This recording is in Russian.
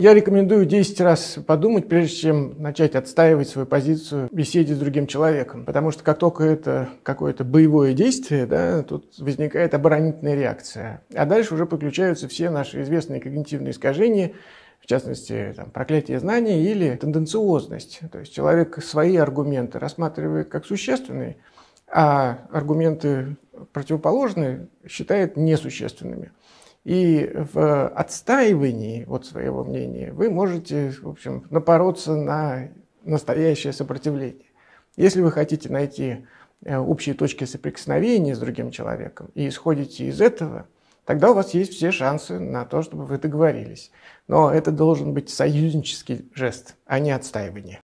Я рекомендую 10 раз подумать, прежде чем начать отстаивать свою позицию в беседе с другим человеком. Потому что как только это какое-то боевое действие, да, тут возникает оборонительная реакция. А дальше уже подключаются все наши известные когнитивные искажения, в частности, там, проклятие знаний или тенденциозность. То есть человек свои аргументы рассматривает как существенные, а аргументы противоположные считает несущественными. И в отстаивании вот своего мнения вы можете, в общем, напороться на настоящее сопротивление. Если вы хотите найти э, общие точки соприкосновения с другим человеком и исходите из этого, тогда у вас есть все шансы на то, чтобы вы договорились. Но это должен быть союзнический жест, а не отстаивание.